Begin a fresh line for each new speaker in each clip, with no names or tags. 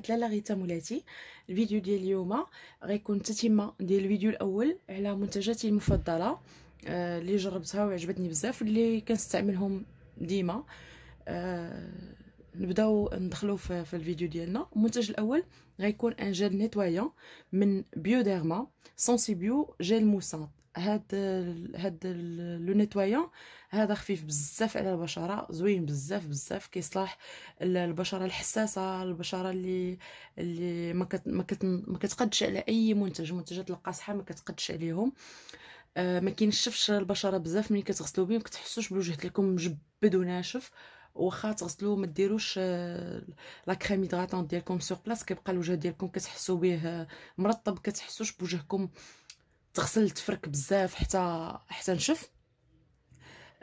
قناه لالا غيتا مولاتي الفيديو ديال اليوم غيكون تتمه ديال الفيديو الاول على منتجاتي المفضله آه اللي جربتها وعجبتني بزاف واللي كنستعملهم ديما آه نبداو ندخلو في, في الفيديو ديالنا المنتج الاول غيكون ان جيل نيتوايون من بيوديرما سونسيبيو جيل موسانط هاد هاد لو نيتوايون هذا خفيف بزاف على البشره زوين بزاف بزاف كيصلح البشره الحساسه البشره اللي اللي ما كت ما, كت ما كتقدش على اي منتج منتجات القاصحه ما كتقدش عليهم آه ما كينشفش البشره بزاف ملي كتغسلو بيه ما كتحسوش بالوجه ديالكم مجبد وناشف واخا تغسلوه ما ديروش آه، لا كريم ديالكم سور بلاص كيبقى الوجه ديالكم كتحسوا به آه، مرطب كتحسوش بوجهكم تغسل تفرك بزاف حتى حتى نشف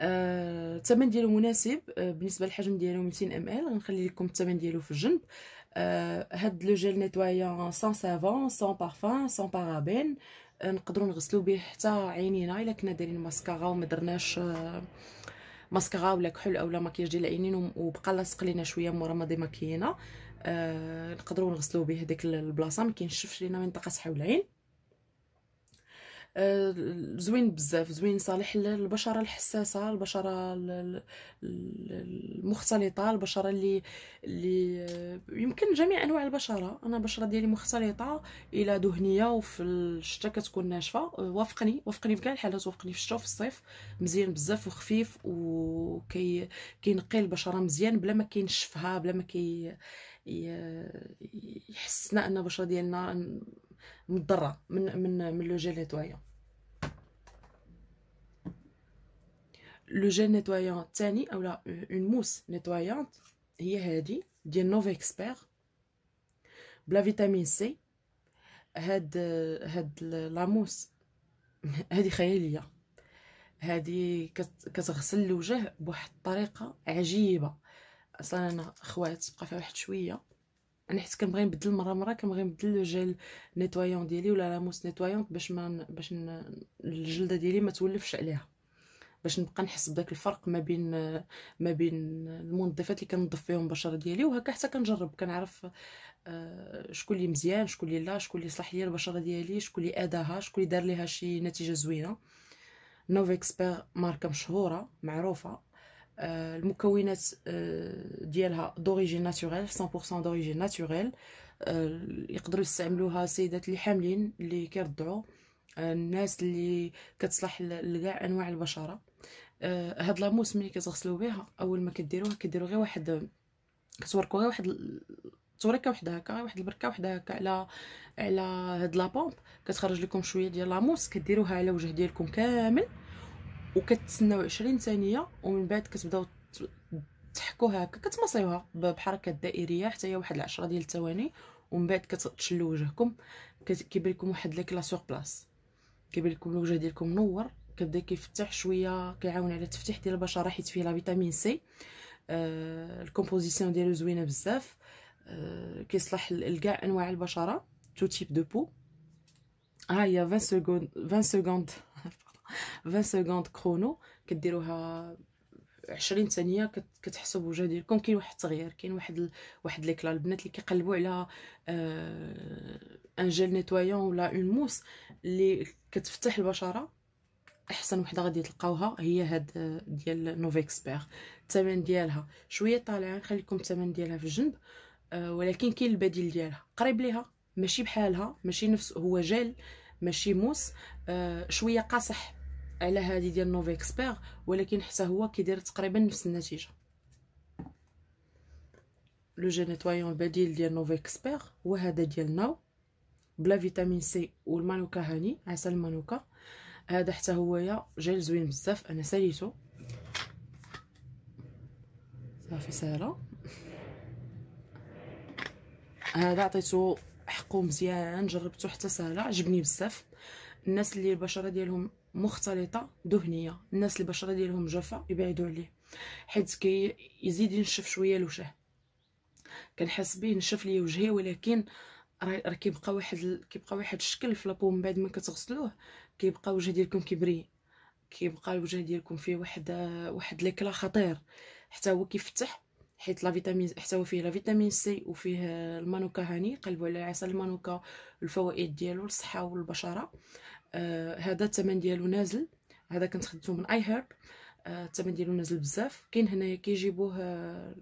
آه، الثمن آه، ديالو مناسب آه، بالنسبه للحجم ديالو 200 ال غنخلي لكم الثمن ديالو في الجنب آه، هاد لو جيل نيتوايان سان سافون سان بارفان سان بارابين آه، نقدروا نغسلو به حتى عينينا الا كنا دايرين ماسكارا وما درناش آه ماسكارا ولا كحول اولا مكياج ديال العينين وبقى لاصق لينا شويه مورا ما ماكينا آه، نقدروا نغسلو به ديك البلاصه ما كينشفش لينا منطقه حول العين آه، زوين بزاف زوين صالح للبشره الحساسه البشره المختلطه البشره اللي اللي آه، يمكن جميع انواع البشره انا البشره ديالي مختلطه الى دهنيه وفي الشتاء كتكون ناشفه آه، وافقني وافقني في كاع الحالات وافقني في الشتاء وفي الصيف مزيان بزاف وخفيف وكي كينقي البشره مزيان بلا ما كينشفها بلا ما كي يحسنا ان البشره ديالنا مضره من من من لو جيل لو جيل نيتوايون الثاني اولا اون موس نيتوايون هي هادي ديال نوف اكسبير بلا فيتامين سي هاد هاد لاموس هادي خياليه هادي كتغسل الوجه بواحد الطريقه عجيبه اصلا انا خوات بقى فيها واحد شويه انا حيت كنبغي نبدل مره مره كنبغي نبدل لو جيل نيتوايون ديالي ولا لاموس نيتوايون باش ما باش الجلده ديالي ما تولفش عليها باش نبقى نحس بداك الفرق ما بين ما بين المنظفات اللي كنظف فيهم البشره ديالي وهكا حتى كنجرب كنعرف آه، شكون اللي مزيان شكون اللي لا شكون اللي صلح لي البشره ديالي شكون اللي اداها شكون اللي دار ليها شي نتيجه زوينه نوف اكسبير ماركه مشهوره معروفه آه، المكونات آه، ديالها دوريجين ناتوريل 100% دوريجين ناتوريل يقدروا يستعملوها السيدات اللي حاملين اللي كيرضعوا الناس اللي كتصلح لكاع انواع البشره آه، هاد لاموس ملي كتغسلوا بها اول ما كديروها كديروا غير واحد كتوركوا غير واحد توريكه وحده هكا واحد البركه وحده هكا على على هاد لابومب كتخرج لكم شويه ديال لاموس كديروها على وجه ديالكم كامل وكتسناو 20 ثانيه ومن بعد كتبداو تحكوها هكا كتمصيوها بحركات دائريه حتى هي واحد العشرة ديال الثواني ومن بعد كتشلو وجهكم كيبان لكم واحد لاكلا سور بلاص كيبان لكم الوجه ديالكم منور كبدا كيفتح شويه كيعاون على التفتيح ديال البشره حيت فيه لا فيتامين سي آه الكومبوزيسيون ديالو زوينه بزاف آه كيصلح لكاع انواع البشره تو تيب دو بو ها هي 20 سكوند 20 سكوند 20 سكوند كرونو كديروها 20 ثانيه كتحسب الوجه ديالكم كاين واحد التغيير كاين واحد ال... واحد ليكلا البنات اللي كيقلبوا على آه ان جيل نيتوايون ولا اون موس اللي كتفتح البشره احسن وحده غادي تلقاوها هي هاد ديال نوفيكسبير الثمن ديالها شويه طالعه نخليكم الثمن ديالها في الجنب آه، ولكن كاين البديل ديالها قريب ليها ماشي بحالها ماشي نفس هو جيل ماشي موس آه، شويه قاصح على هذه ديال نوفيكسبير ولكن حتى هو كيدير تقريبا نفس النتيجه لو جي نيتوايون البديل ديال نوفيكسبير هو هذا ديال ناو بلا فيتامين سي والمانوكا هاني عسل المانوكا هذا حتى هويا جيل زوين بزاف انا ساليته صافي سالا هذا عطيته حقو مزيان جربته حتى سالا عجبني بزاف الناس اللي البشره ديالهم مختلطه دهنيه الناس اللي البشره ديالهم جافه يبعدوا عليه حيت كيزيد ينشف شويه الوجه كنحس به نشف لي وجهي ولكن آه راه كيبقى واحد كيبقى واحد الشكل في لابو من بعد ما كتغسلوه كيبقى الوجه ديالكم كيبري كيبقى الوجه ديالكم فيه واحد واحد ليكلا خطير حتى هو كيفتح حيت لا فيتامين حتى هو فيه لا فيتامين سي وفيه المانوكا هاني قلبوا على عسل المانوكا الفوائد ديالو للصحه والبشره آه هذا الثمن ديالو نازل هذا كنت خديته من اي هيرب الثمن ديالو نازل بزاف كاين هنايا كيجيبوه آه،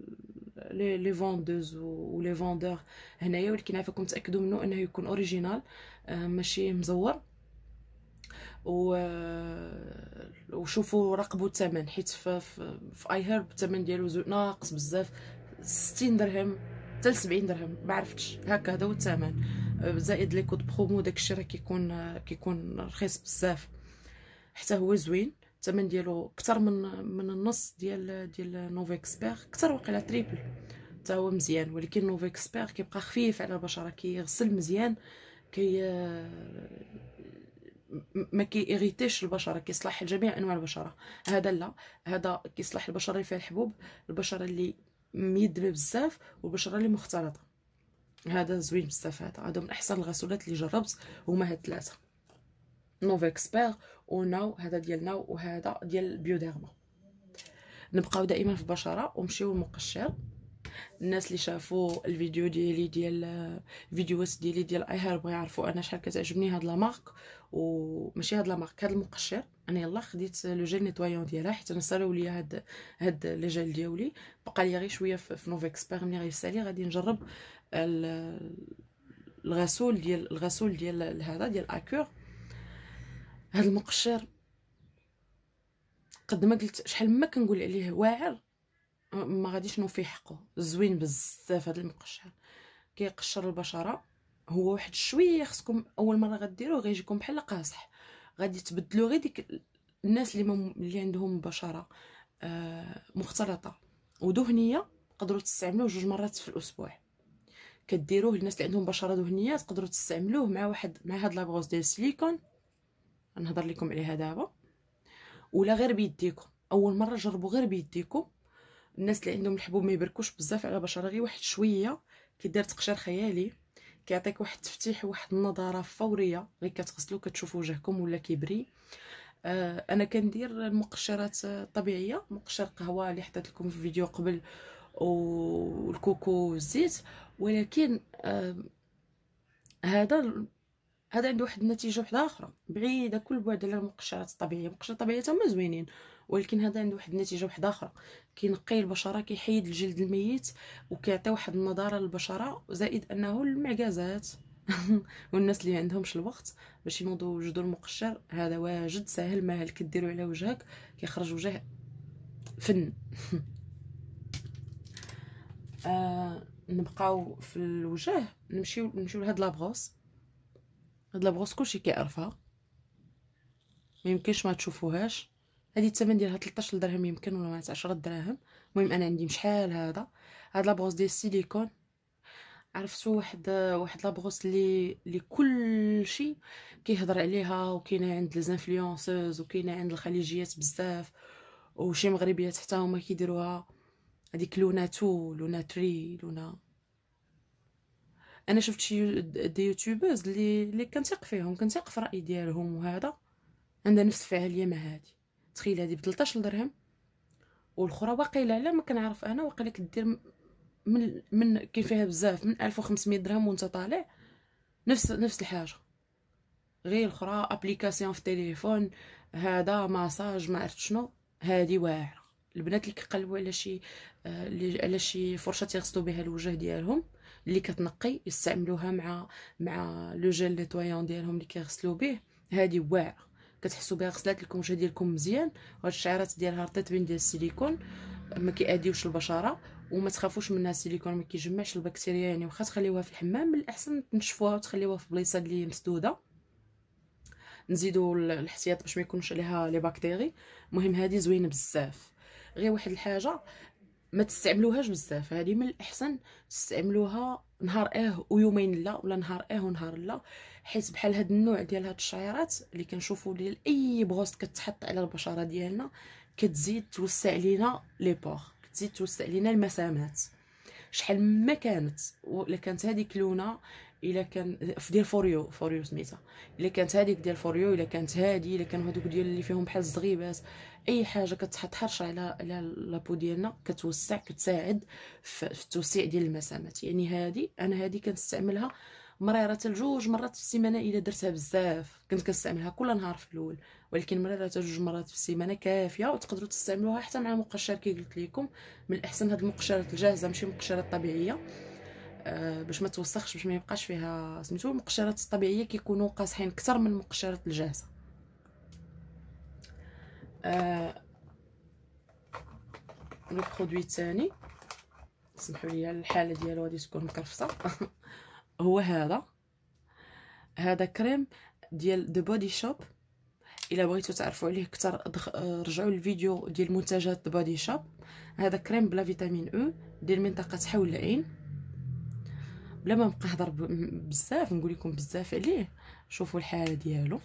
لي لي فوندوز و لي فوندور هنايا ولكن عافاكم تاكدوا منه انه يكون اوريجينال آه، ماشي مزور و آه، وشوفوا راقبوا الثمن حيت في, في, اي هيرب الثمن ديالو ناقص بزاف 60 درهم حتى 70 درهم ما عرفتش هكا هذا هو الثمن زائد لي كود برومو داكشي راه كيكون كيكون رخيص بزاف حتى هو زوين الثمن ديالو اكثر من من النص ديال ديال نوفيكسبير اكسبير اكثر واقيلا تريبل حتى هو مزيان ولكن نوفيكسبير كيبقى خفيف على البشره كيغسل مزيان كي ما كيغيتيش البشره كيصلح لجميع انواع البشره هذا لا هذا كيصلح البشره اللي فيها الحبوب البشره اللي ميدبه بزاف والبشره اللي مختلطه هذا زوين بزاف هذا هذا من احسن الغسولات اللي جربت هما هاد ثلاثه نوفيكسبير وناو هذا ديال ناو وهذا ديال بيوديرما نبقاو دائما في بشره ونمشيو المقشر الناس اللي شافوا الفيديو ديالي ديال فيديوهات ديالي ديال اي هير بغي يعرفوا انا شحال كتعجبني هاد لا مارك وماشي هاد لا مارك هاد المقشر انا يلا خديت لو جيل نيتوايون ديالها حيت نسالاو ليا هاد هاد لي جيل ديالي بقى لي غير شويه في نوف اكسبير ملي غيسالي غادي نجرب الغسول ديال الغسول ديال هذا ديال اكور هاد المقشر قد ما قلت شحال ما كنقول عليه واعر ما غاديش نوفي حقه زوين بزاف هاد المقشر كيقشر البشره هو واحد شويه خصكم اول مره غديروه غيجيكم بحال قاصح غادي تبدلوا غير ديك الناس اللي مم... اللي عندهم بشره آه مختلطه ودهنيه تقدروا تستعملوه جوج مرات في الاسبوع كديروه الناس اللي عندهم بشره دهنيه تقدروا تستعملوه مع واحد مع هاد لابغوز ديال السيليكون نهضر لكم عليها دابا ولا غير بيديكم اول مره جربوا غير بيديكم الناس اللي عندهم الحبوب ما يبركوش بزاف على بشره غير واحد شويه كيدير تقشير خيالي كيعطيك واحد التفتيح واحد النظاره فوريه غير كتغسلو كتشوفوا وجهكم ولا كيبري آه، انا كندير المقشرات الطبيعيه مقشر قهوه اللي حطيت لكم في فيديو قبل والكوكو والزيت ولكن آه، هذا هذا عنده واحد النتيجه واحده اخرى بعيده كل بعد على المقشرات الطبيعيه المقشرات الطبيعيه تما زوينين ولكن هذا عنده واحد النتيجه واحده اخرى كينقي البشره كيحيد الجلد الميت وكيعطي واحد النضاره للبشره زائد انه المعكازات والناس اللي عندهمش الوقت باش ينوضوا وجدوا المقشر هذا واجد ساهل مهل كديروا على وجهك كيخرج وجه فن آه نبقاو في الوجه نمشيو نمشيو لهاد لابغوس هاد لابغوص كلشي كيعرفها ما يمكنش ما تشوفوهاش هادي الثمن ديالها 13 درهم يمكن ولا 10 دراهم المهم انا عندي شحال هذا هاد لابغوص ديال السيليكون عرفتو واحد واحد لابغوص اللي اللي كلشي كيهضر عليها وكاينه عند لي زانفلونسوز وكاينه عند الخليجيات بزاف وشي مغربيات حتى هما كيديروها هذيك لونا تو لونا تري لونا انا شفت شي دي يوتيوبرز اللي اللي كنثق فيهم كنثق في الراي ديالهم وهذا عندها نفس الفعاليه مع هادي تخيل هادي ب 13 درهم والاخرى واقيلا لا ما كنعرف انا واقيلا كدير من من كاين فيها بزاف من 1500 درهم وانت طالع نفس نفس الحاجه غير الاخرى ابليكاسيون في التليفون هذا ماساج ما عرفت شنو هادي واعره البنات اللي كيقلبوا على شي آه، على شي فرشه تيغسلوا بها الوجه ديالهم اللي كتنقي يستعملوها مع مع لو جيل نيتويون ديالهم اللي كيغسلوا به هذه واعره كتحسوا بها غسلات الكونجه ديالكم مزيان وهاد الشعيرات ديالها بين ديال السيليكون ما كيأديوش البشره وما تخافوش منها السيليكون ما كيجمعش البكتيريا يعني واخا تخليوها في الحمام من الاحسن تنشفوها وتخليوها في بلايصه اللي مسدوده نزيدوا الاحتياط باش ما يكونش عليها لي بكتيري المهم هذه زوينه بزاف غير واحد الحاجه ما تستعملوهاش بزاف هذه من الاحسن تستعملوها نهار اه ويومين لا ولا نهار اه ونهار لا حيت بحال هذا النوع ديال هاد الشعيرات اللي كنشوفوا ديال اي بغوص كتحط على البشره ديالنا كتزيد توسع لينا لي بور كتزيد توسع لينا المسامات شحال ما كانت ولا كانت هذيك لونه الا كان ديال فوريو فوريو سميتها الا كانت هذيك ديال فوريو الا كانت هذه الا كانوا هذوك ديال اللي فيهم بحال الزغيبات اي حاجه كتحط حرش على على لابو ديالنا كتوسع كتساعد في التوسيع ديال المسامات يعني هذه انا هذه كنستعملها مريره لجوج مرات في السيمانه الا درتها بزاف كنت كنستعملها كل نهار في الاول ولكن مريره جوج مرات في السيمانه كافيه وتقدروا تستعملوها حتى مع مقشر كي قلت لكم من الاحسن هاد المقشرات الجاهزه ماشي مقشرات طبيعيه آه، باش ما توسخش باش ما يبقاش فيها سميتو المقشرات الطبيعيه كيكونوا قاصحين اكثر من المقشرات الجاهزه آه، لو برودوي الثاني سمحوا لي الحاله ديالو غادي تكون مكرفصه هو هذا هذا كريم ديال دي بودي شوب الا بغيتو تعرفوا عليه اكثر رجعوا للفيديو ديال منتجات دي بودي شوب هذا كريم بلا فيتامين او ديال منطقه حول العين بلا ما نبقى نهضر بزاف نقول لكم بزاف عليه شوفوا الحاله ديالو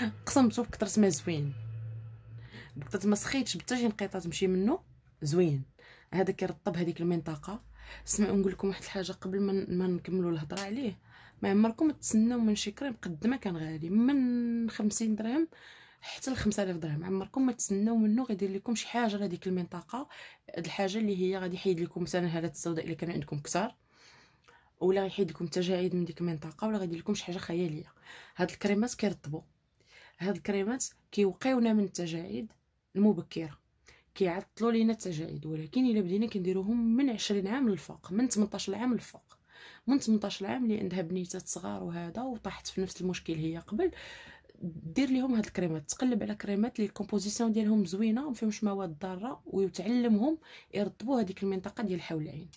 قسمتو بكثرت ما زوين بكثرت ما سخيتش حتى شي نقيطه تمشي منه زوين هذا كيرطب هذيك المنطقه سمعوا نقول لكم واحد الحاجه قبل ما نكملوا الهضره عليه ما عمركم تسناو من شي كريم قد ما كان غالي من خمسين درهم حتى ل 5000 درهم عمركم ما تسناو منه يدير لكم شي حاجه لهذيك المنطقه هاد الحاجه اللي هي غادي يحيد لكم مثلا الهالات السوداء الا كان عندكم كثار ولا غيحيد لكم التجاعيد من ديك المنطقه ولا يدير لكم شي حاجه خياليه هاد الكريمات كيرطبوا هاد الكريمات كيوقيونا من التجاعيد المبكره كيعطلوا لينا التجاعيد ولكن الا بدينا كنديروهم من 20 عام للفوق من 18 عام للفوق من 18 عام اللي عندها بنيتات صغار وهذا وطاحت في نفس المشكل هي قبل دير لهم هاد الكريمات تقلب على كريمات لي كومبوزيسيون ديالهم زوينه ما فيهمش مواد ضاره وتعلمهم يرطبوا هذيك المنطقه ديال حول العين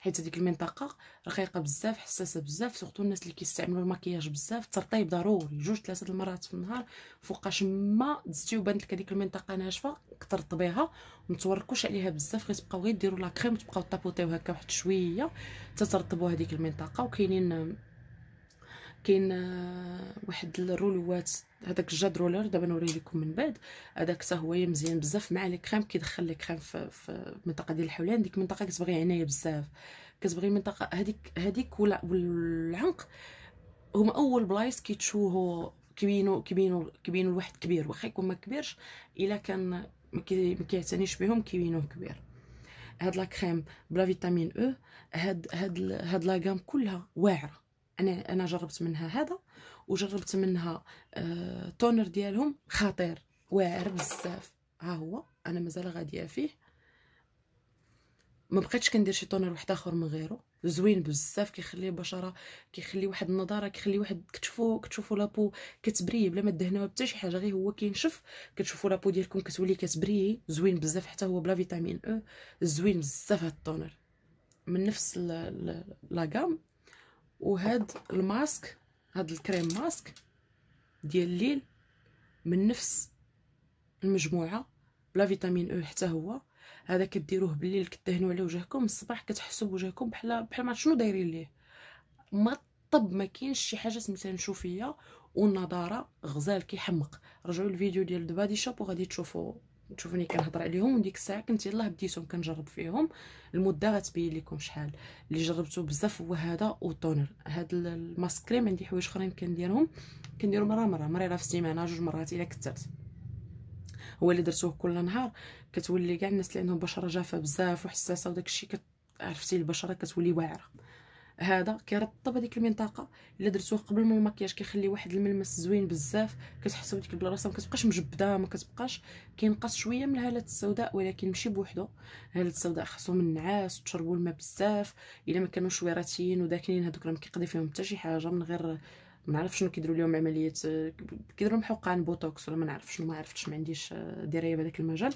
حيت هذيك المنطقه رقيقه بزاف حساسه بزاف سورتو الناس اللي كيستعملوا المكياج بزاف الترطيب ضروري جوج ثلاثه المرات في النهار فوقاش ما دزتي وبانت لك هذيك المنطقه ناشفه كترطبيها وما توركوش عليها بزاف غير تبقاو غير ديروا لا كريم تبقاو طابوطيو هكا واحد شويه تترطبوا هذيك المنطقه وكاينين كاين آه، واحد الرولوات هذاك الجاد رولر دابا نوري لكم من بعد هذاك هو مزيان بزاف مع لي كريم كيدخل لي كريم في, المنطقه ديال الحولان ديك المنطقه كتبغي عنايه بزاف كتبغي المنطقه هذيك هذيك والعنق هما اول بلايص كيتشوهو كيبينو كيبينو كيبينو الواحد كبير واخا يكون ما كبيرش الا كان ما كيعتنيش بهم كيبينوه كبير هاد لا كريم بلا فيتامين او e، هاد هاد هاد لا كلها واعره انا انا جربت منها هذا وجربت منها آه تونر ديالهم خطير واعر بزاف ها هو انا مازال غاديه فيه ما بقيتش كندير شي تونر واحد اخر من غيره زوين بزاف كيخلي البشره كيخلي واحد النضاره كيخلي واحد كتشوفوا كتشوفوا لابو كتبري بلا ما دهنوها حتى شي حاجه غير هو كينشف كتشوفوا لابو ديالكم كتولي كتبري زوين بزاف حتى هو بلا فيتامين او زوين بزاف هاد التونر من نفس لاكام وهاد الماسك هاد الكريم ماسك ديال الليل من نفس المجموعه بلا فيتامين او e حتى هو هذا كديروه بالليل كدهنوا على وجهكم الصباح كتحسوا بوجهكم بحال بحال ما شنو دايرين ليه ما طب ما كاينش شي حاجه سميتها نشوفيه والنضاره غزال كيحمق رجعوا الفيديو ديال دبادي شوب وغادي تشوفوا تشوفوني كنهضر عليهم وديك الساعه كنت يلاه بديتهم كنجرب فيهم المده غتبين لكم شحال اللي جربته بزاف هو هذا والطونر هاد الماسك كريم عندي حوايج اخرين كنديرهم كنديرو مره مره مريره في السيمانه جوج مرات الا كثرت هو اللي درتوه كل نهار كتولي كاع الناس اللي عندهم بشره جافه بزاف وحساسه وداك الشيء عرفتي البشره كتولي واعره هذا كيرطب هذيك المنطقه الا درتوه قبل من المكياج كيخلي واحد الملمس زوين بزاف كتحس بديك البلاصه ما كتبقاش مجبده ما كتبقاش كينقص شويه من الهالات السوداء ولكن ماشي بوحدو الهالات السوداء خاصهم النعاس وتشربوا الماء بزاف الا ما كانوش وراثيين وداكنين هذوك راه ما كيقضي فيهم حتى شي حاجه من غير ما نعرف شنو كيديروا لهم عمليه كيديروا لهم حقن بوتوكس ولا ما نعرف شنو ما عرفتش ما عنديش آه، درايه بهذاك المجال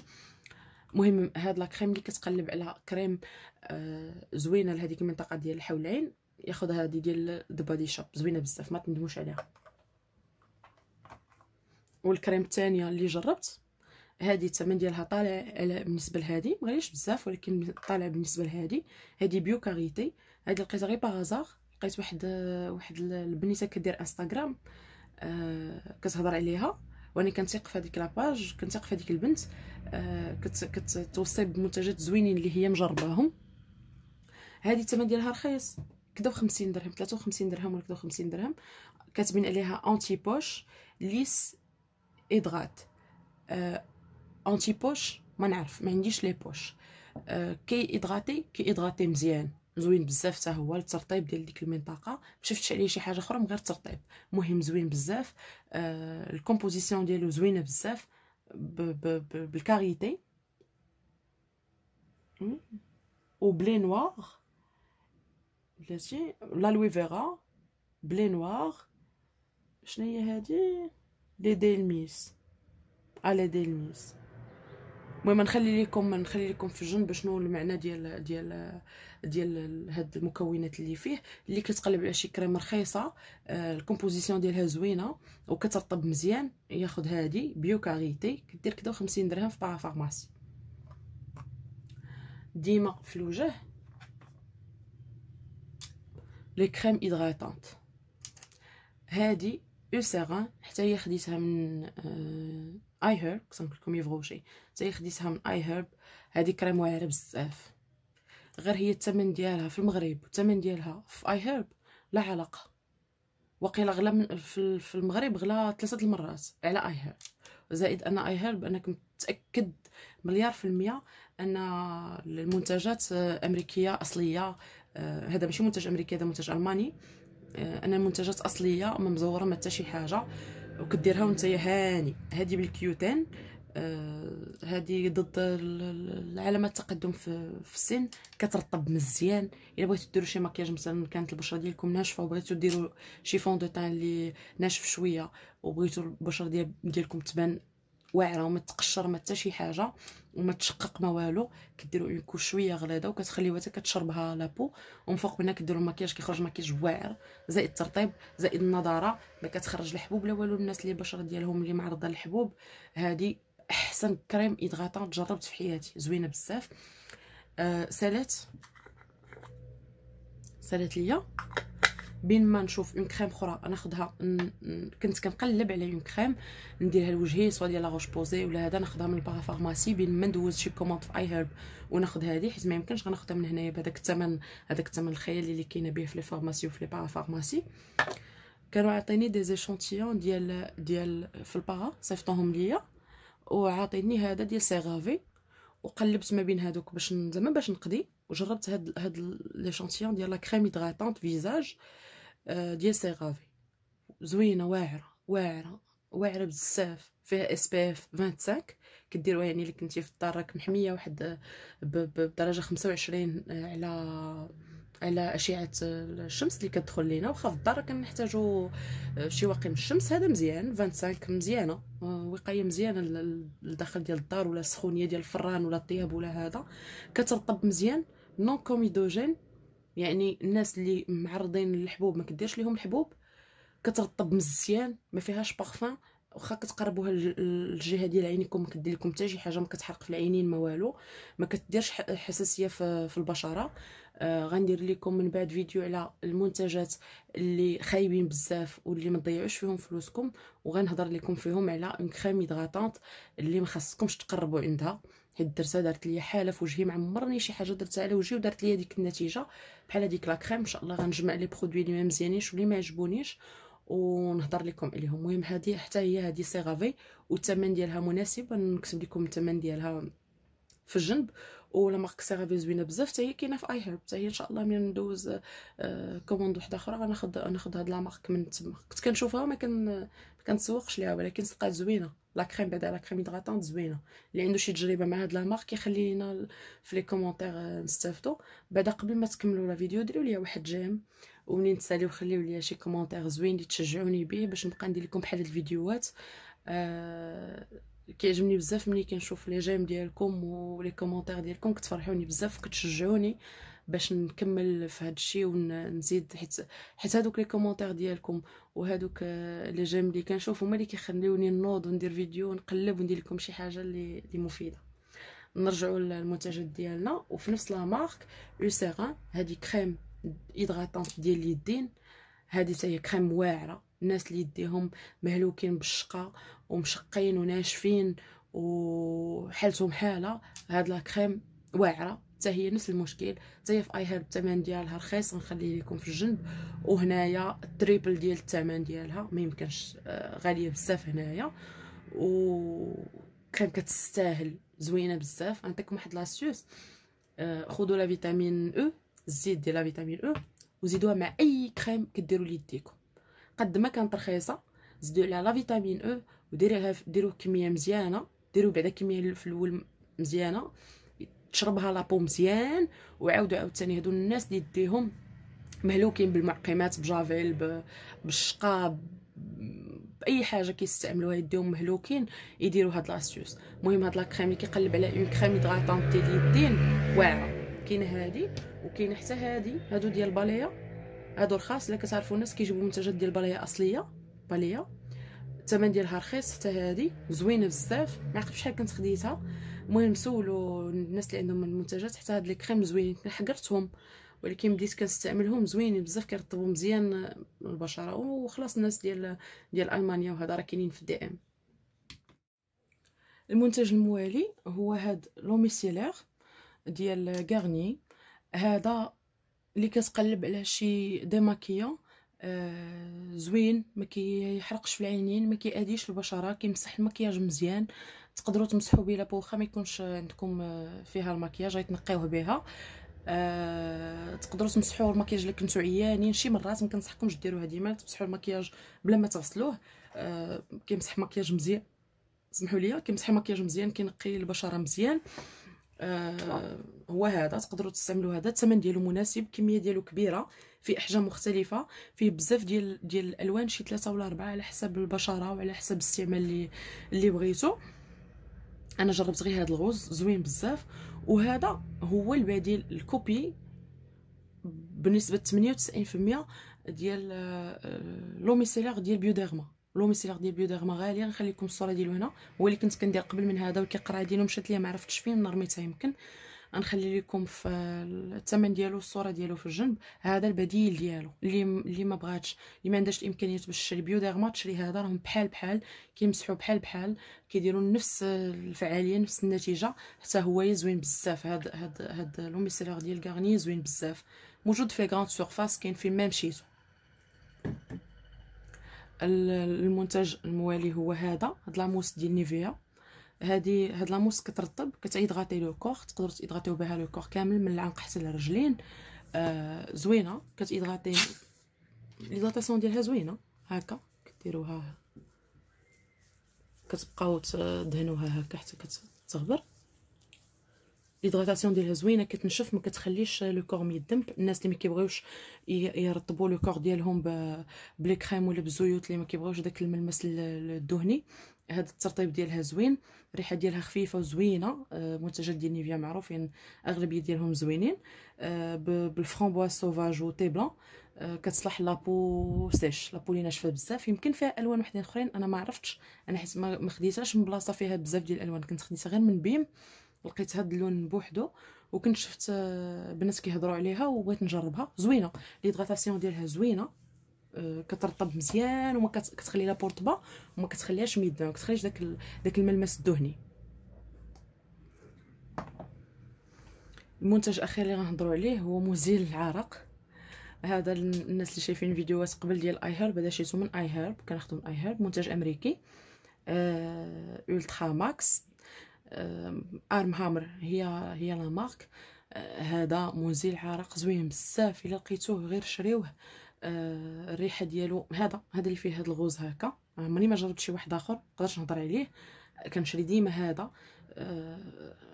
مهم هاد لا كريم اللي كتقلب على كريم آه، زوينه لهذيك المنطقه ديال الحولين ياخذ هذه ديال ذا بادي شوب زوينه بزاف ما تندموش عليها والكريم الثانيه اللي جربت هذه الثمن ديالها طالع بالنسبه لهذه مغليش بزاف ولكن طالع بالنسبه لهذه هذه بيو كاريتي هذه لقيتها غير باغازار لقيت واحد آه، واحد البنيته كدير انستغرام آه كتهضر عليها وانا كنثيق في هذيك لاباج كنثيق في هذيك البنت آه كتوصي بمنتجات زوينين اللي هي مجرباهم هذه الثمن ديالها رخيص كدا 50 درهم 53 درهم ولا كدا 50 درهم كاتبين عليها اونتي بوش ليس ادغات آه اونتي بوش ما نعرف ما عنديش لي بوش آه كي ادغاتي كي ادغاتي مزيان زوين بزاف حتى هو الترطيب ديال ديك المنطقه مشفتش عليه شي حاجه اخرى من غير الترطيب مهم زوين بزاف آه الكومبوزيسيون ديالو زوينه بزاف بالكاريتي بلي نوار بلاتي لوي فيرا بلي نوار شنو هي هادي لي ديلميس على آه، ديلميس المهم نخلي لكم نخلي لكم في الجنب شنو المعنى ديال ديال ديال هاد المكونات اللي فيه اللي كتقلب على شي كريم رخيصه آه الكومبوزيسيون ديالها زوينه وكترطب مزيان ياخذ هادي بيو كاريتي كدير كدا 50 درهم في بارافارماسي ديما في الوجه لي كريم هيدراتانت هادي او سيرين حتى هي خديتها من اي آه، هيرب كنقول لكم يفغوشي حتى هي خديتها من اي هيرب هادي كريم واعره بزاف غير هي الثمن ديالها في المغرب والثمن ديالها في اي هيرب لا علاقه وقيل غلا في المغرب غلا ثلاثه المرات على اي هيرب زائد ان اي هيرب انك متاكد مليار في المية ان المنتجات امريكيه اصليه آه، هذا ماشي منتج امريكي هذا منتج الماني آه، ان المنتجات اصليه ما مزوره ما حتى شي حاجه وكديرها وانت هاني هادي بالكيوتين آه، هذه ضد العلامة التقدم في, في السن كترطب مزيان الا بغيتو ديروا شي مكياج مثلا كانت البشره ديالكم ناشفه وبغيتو ديروا شي فون دو تان اللي ناشف شويه وبغيتو البشره ديال ديالكم تبان واعره وما تقشر ما حتى شي حاجه وما تشقق ما والو كديروا كوش شويه غليظه وكتخليوها حتى كتشربها لابو ومن فوق منها كديروا المكياج كيخرج مكياج واعر زائد الترطيب زائد النضاره ما كتخرج الحبوب لا والو الناس اللي البشره ديالهم اللي معرضه للحبوب هذه احسن كريم ايدغاطون جربت في حياتي زوينه بزاف أه سالات سالات ليا بين ما نشوف اون كريم اخرى ناخذها كنت كنقلب على اون كريم نديرها لوجهي سوا ديال لا روش بوزي ولا هذا ناخذها من البارافارماسي بين ما ندوز شي كوموند في اي هيرب وناخذ هذه حيت ما يمكنش غناخذها من هنايا بهذاك الثمن هذاك الثمن الخيالي اللي كاينه به في لي فارماسي وفي لي بارافارماسي كانوا عاطيني دي زيشونتيون ديال ديال في البارا صيفطوهم ليا وعاطيني هذا ديال سيغافي وقلبت ما بين هادوك باش زعما باش نقضي وجربت هاد هاد لي شانتيون ديال لا كريم هيدراتونت فيزاج ديال سيغافي زوينه واعره واعره واعره بزاف فيها اس بي اف 25 كديروها يعني اللي كنتي في الدار راك محميه واحد آه، بدرجه 25 آه، على على اشعه الشمس اللي كتدخل لينا واخا في الدار كنحتاجو آه، شي واقي من الشمس هذا مزيان 25 مزيانه آه، وقايه مزيانه لداخل ديال الدار ولا السخونيه ديال الفران ولا الطياب ولا هذا كترطب مزيان نون كوميدوجين يعني الناس اللي معرضين للحبوب ما كديرش ليهم الحبوب كترطب مزيان ما فيهاش بارفان واخا كتقربوها الجهه ديال عينيكم كدير لكم حتى شي حاجه ما كتحرق في العينين ما والو ما كديرش حساسيه في البشره آه، غندير لكم من بعد فيديو على المنتجات اللي خايبين بزاف واللي ما تضيعوش فيهم فلوسكم وغنهضر لكم فيهم على اون كريم هيدراتانت اللي ما خاصكمش تقربوا عندها حيت درتها دارت لي حاله في وجهي ما عمرني شي حاجه درتها على وجهي ودارت لي ديك النتيجه بحال هذيك لا كريم ان شاء الله غنجمع لي برودوي اللي ما مزيانينش واللي ما عجبونيش ونهضر لكم عليهم المهم هذه حتى هي هذه سيغافي والثمن ديالها مناسب نكتب لكم الثمن ديالها في الجنب ولا سيرفي زوينه بزاف حتى هي كاينه في اي هيرب حتى هي ان شاء الله من ندوز آه كوموند وحده اخرى غناخذ ناخذ هاد لا مارك من تما كنت كنشوفها ما كن كنتسوقش ليها ولكن صدقات زوينه لا كريم بعدا لا كريم هيدراتون زوينه اللي عنده شي تجربه مع هاد لا مارك يخلي لينا في لي كومونتير آه، نستافدو بعدا قبل ما تكملوا لا فيديو ديروا ليا واحد جيم ومنين تساليو خليو ليا شي كومونتير زوين اللي تشجعوني به باش نبقى ندير لكم بحال هاد الفيديوهات آه كيعجبني بزاف ملي كنشوف لي جيم ديالكم ولي كومونتير ديالكم كتفرحوني بزاف وكتشجعوني باش نكمل في هذا الشيء ونزيد حيت حيت هادوك لي كومونتير ديالكم وهذوك آه، لي جيم اللي كنشوف هما اللي كيخليوني نوض وندير فيديو ونقلب وندير لكم شي حاجه اللي اللي مفيده نرجعوا للمنتجات ديالنا وفي نفس لا مارك يوسيرا هذه كريم هيدغاتانت ديال اليدين هذه هي كريم واعره الناس اللي يديهم مهلوكين بالشقة ومشقين وناشفين وحالتهم حالة هاد لاكريم واعرة حتى هي نفس المشكل حتى هي في اي هاب الثمن ديالها رخيص غنخلي لكم في الجنب وهنايا التريبل ديال الثمن ديالها ما يمكنش آه، غاليه بزاف هنايا و كريم كتستاهل زوينه بزاف نعطيكم واحد لاسيوس آه، خذوا لا فيتامين او الزيت ديال لا فيتامين او وزيدوها مع اي كريم كديروا ليديكم قد ما كانت رخيصه زيدوا عليها لا فيتامين او e وديريها ديروه كميه مزيانه ديروا بعدا كميه في الاول مزيانه تشربها لابو مزيان وعاودوا عاوتاني هادو الناس اللي يديهم مهلوكين بالمعقمات بجافيل بالشقا باي حاجه كيستعملوها يديهم مهلوكين يديروا هاد لاستيوس المهم هاد لا كريم اللي كيقلب على اون كريم يضغطون ديال اليدين واعره كاينه هادي وكاينه حتى هادي هادو ديال باليا هادو رخاص الا كتعرفوا الناس كيجيبوا منتجات ديال بلايه اصليه بلايه الثمن ديالها رخيص حتى هادي زوينه بزاف ما عرفت شحال كنت خديتها المهم سولوا الناس اللي عندهم المنتجات حتى هاد لي كريم زوينين حكرتهم ولكن بديت كنستعملهم زوينين بزاف كيرطبوا مزيان البشره وخلاص الناس ديال ديال المانيا وهذا راه كاينين في الدي ام المنتج الموالي هو هاد لوميسيلير ديال غارني هذا اللي كتقلب على شي ديماكيا آه زوين ما كيحرقش في العينين ما كياديش البشره كيمسح المكياج مزيان تقدروا تمسحوا به بوخا ما يكونش عندكم آه، فيها المكياج غيتنقيوه بها آه، تقدروا تمسحوا المكياج اللي كنتو عيانين شي مرات ما كنصحكمش ديروها ديما تمسحوا المكياج بلا ما تغسلوه آه، كيمسح مكياج مزيان سمحوا لي كيمسح مكياج مزيان كينقي البشره مزيان آه هو هذا تقدروا تستعملوا هذا الثمن ديالو مناسب كميه ديالو كبيره في احجام مختلفه فيه بزاف ديال ديال الالوان شي ثلاثه ولا اربعه على حسب البشره وعلى حسب الاستعمال اللي اللي بغيتو انا جربت غير هذا الغوز زوين بزاف وهذا هو البديل الكوبي بنسبه 98% ديال آه، لوميسيلير ديال بيوديرما لوميسيلار ديال بيو غالي غاليه نخليكم الصوره ديالو هنا هو اللي كنت كندير قبل من هذا وكيقرأ ديالو مشات ليا ما عرفتش فين نرميتها يمكن غنخلي لكم في الثمن ديالو الصوره ديالو في الجنب هذا البديل ديالو اللي اللي ما بغاتش اللي ما عندهاش الامكانيات باش تشري بيو تشري هذا راهم بحال بحال كيمسحوا بحال بحال كيديروا نفس الفعاليه نفس النتيجه حتى هو زوين بزاف هاد هاد هاد لوميسيلار ديال غارني زوين بزاف موجود في لي غراند سورفاس كاين في ميم شيتو المنتج الموالي هو هذا هاد لاموس ديال نيفيا هادي هاد لاموس كترطب كتيدغاتي لو كور تقدروا تيدغاتيو بها لو كور كامل من العنق حتى للرجلين آه زوينه كتيدغاتي ليدغاتاسيون ديالها زوينه هكا كديروها كتبقاو تدهنوها هكا حتى كتغبر ليدغاتاسيون ديالها زوينه كتنشف ما كتخليش لو كور ميدم الناس اللي ما كيبغيوش يرطبوا لو كور ديالهم بلي كريم ولا بالزيوت اللي ما كيبغيوش داك الملمس الدهني هذا الترطيب ديالها زوين الريحه ديالها خفيفه وزوينه آه، منتجات ديال نيفيا معروفين يعني اغلبيه ديالهم زوينين آه، بالفرامبواز سوفاج تي بلان آه، كتصلح لابو سيش لابو لي ناشفه بزاف يمكن فيها الوان وحدين اخرين انا ما عرفتش انا حيت ما خديتهاش من بلاصه فيها بزاف ديال الالوان كنت خديتها غير من بيم لقيت هذا اللون بوحدو وكنت شفت آه، بنات كيهضروا عليها وبغيت نجربها زوينه دغاتاسيون ديالها زوينه آه، كترطب مزيان وما كتخلي لا بورطبا وما كتخليهاش ميدان ما كتخليش داك داك الملمس الدهني المنتج الاخير اللي غنهضروا عليه هو مزيل العرق هذا الناس اللي شايفين فيديوهات قبل ديال اي هيرب هذا شريته من اي هيرب كنخدم من اي هيرب منتج امريكي اولترا آه، ماكس ارم هامر هي هي لا مارك آه، هذا مزيل عرق زوين بزاف الا لقيتوه غير شريوه آه، الريحه ديالو هذا هذا اللي فيه هذا الغوز هكا عمري آه، ما جربت شي واحد اخر مقدرش نهضر عليه كنشري ديما هذا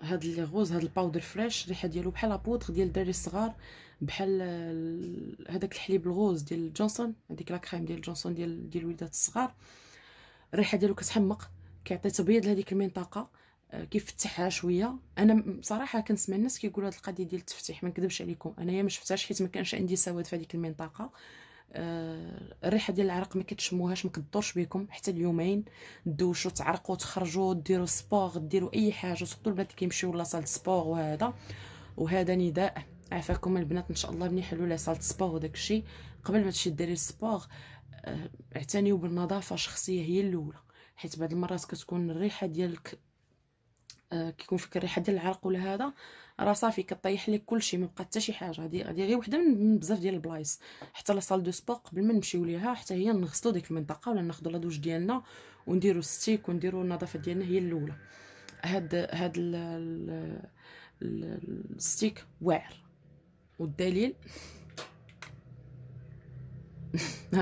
هاد الغوز هاد الباودر فريش الريحه ديالو بحال لابودغ ديال الدراري الصغار بحال هذاك الحليب الغوز ديال جونسون هذيك لا كريم ديال جونسون ديال ديال الوليدات الصغار الريحه ديالو كتحمق كيعطي تبيض لهذيك المنطقه كيفتحها شويه انا بصراحه كنسمع الناس كيقولوا هاد القضيه ديال التفتيح ما نكذبش عليكم انايا ما شفتهاش حيت ما كانش عندي سواد في هذيك المنطقه آه، الريحه ديال العرق ما كتشموهاش ما كدورش بكم حتى اليومين دوشوا تعرقوا تخرجوا ديروا سبور ديروا اي حاجه سقطوا البنات اللي كيمشيو لصال سبور وهذا وهذا نداء عافاكم البنات ان شاء الله بني حلوا لي صال سبور وداك الشيء قبل ما تمشي ديري السبور آه، اعتنيوا بالنظافه الشخصيه هي الاولى حيت بعض المرات كتكون الريحه ديالك آه، كيكون فيك الريحه ديال العرق ولا هذا راه صافي كطيح لك كلشي ما بقى حتى شي حاجه هادي هادي غير وحده من بزاف ديال البلايص حتى لا سال دو سبور قبل ما نمشيو ليها حتى هي نغسلو ديك المنطقه ولا ناخذ لا دوش ديالنا ونديرو ستيك ونديرو النظافه ديالنا هي الاولى هاد هاد الستيك واعر والدليل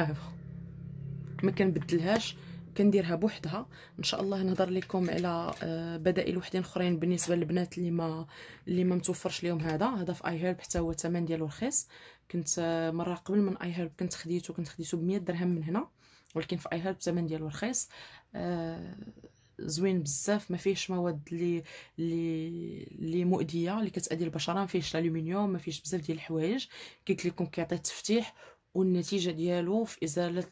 ما كنبدلهاش كنديرها بوحدها ان شاء الله نهضر لكم على آه، بدائل وحدين اخرين بالنسبه للبنات اللي ما اللي ما متوفرش ليهم هذا هذا في اي هيرب حتى هو الثمن ديالو رخيص كنت آه، مره قبل من اي هيرب كنت خديته كنت خديته ب درهم من هنا ولكن في اي هيرب الثمن ديالو رخيص آه، زوين بزاف ما فيهش مواد اللي اللي اللي مؤذيه اللي كتاذي البشره ما فيهش الالومنيوم ما فيهش بزاف ديال الحوايج قلت لكم كيعطي التفتيح والنتيجه ديالو في ازاله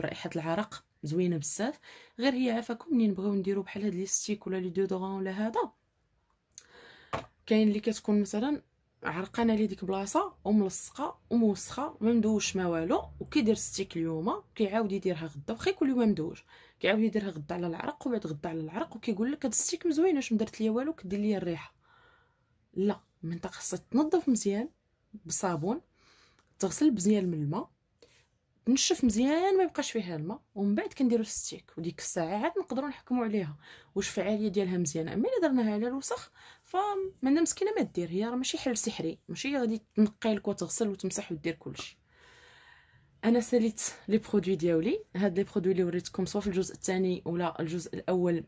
رائحه العرق زوينه بزاف غير هي عافاكم منين نبغيو نديرو بحال هاد لي ستيك ولا لي دودغون ولا هذا كاين اللي كتكون مثلا عرقانه لي ديك بلاصه وملصقه وموسخه ما مدوش ما والو وكيدير ستيك اليوم كيعاود يديرها غدا واخا يكون اليوم مدوش كيعاود يديرها غدا على العرق وبعد غدا على العرق وكيقول لك هاد مزوينه اش مدرت ليا والو كدير ليا الريحه لا المنطقه خاصها تنظف مزيان بصابون تغسل مزيان من الماء نشف مزيان ما يبقاش فيها الماء ومن بعد كنديرو الستيك وديك الساعه عاد نقدروا نحكموا عليها واش الفعاليه ديالها مزيانه اما الا درناها على الوسخ فمنا مسكينه ما دير هي راه ماشي حل سحري ماشي غادي تنقي لك وتغسل وتمسح ودير كلشي انا ساليت لي برودوي ديالي هاد لي برودوي اللي وريتكم سواء في الجزء الثاني ولا الجزء الاول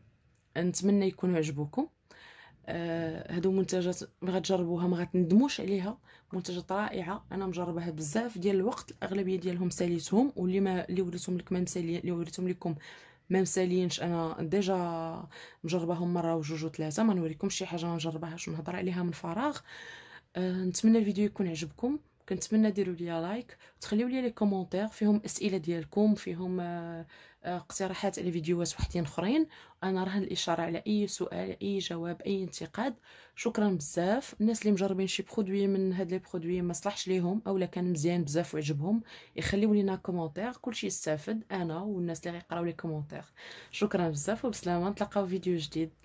نتمنى يكونوا عجبوكم آه، هادو منتجات ما غتجربوها ما غتندموش عليها منتجات رائعه انا مجرباها بزاف ديال الوقت الاغلبيه ديالهم ساليتهم واللي ما اللي وريتهم لك ما مسالي اللي وريتهم لكم ما مسالينش انا ديجا مجرباهم مره وجوج وثلاثه ما نوريكمش شي حاجه ما نجربهاش ونهضر عليها من فراغ أه نتمنى الفيديو يكون عجبكم كنتمنى ديروا لي لايك تخليو لي لي كومونتير فيهم اسئله ديالكم فيهم آه، آه، اقتراحات على فيديوهات وحدين اخرين انا رهن الاشاره على اي سؤال اي جواب اي انتقاد شكرا بزاف الناس اللي مجربين شي برودوي من هاد لي برودوي ما صلحش ليهم اولا كان مزيان بزاف وعجبهم يخليو لينا كومونتير كلشي يستافد انا والناس اللي غيقراو لي كومونتير شكرا بزاف وبسلامه نتلاقاو فيديو جديد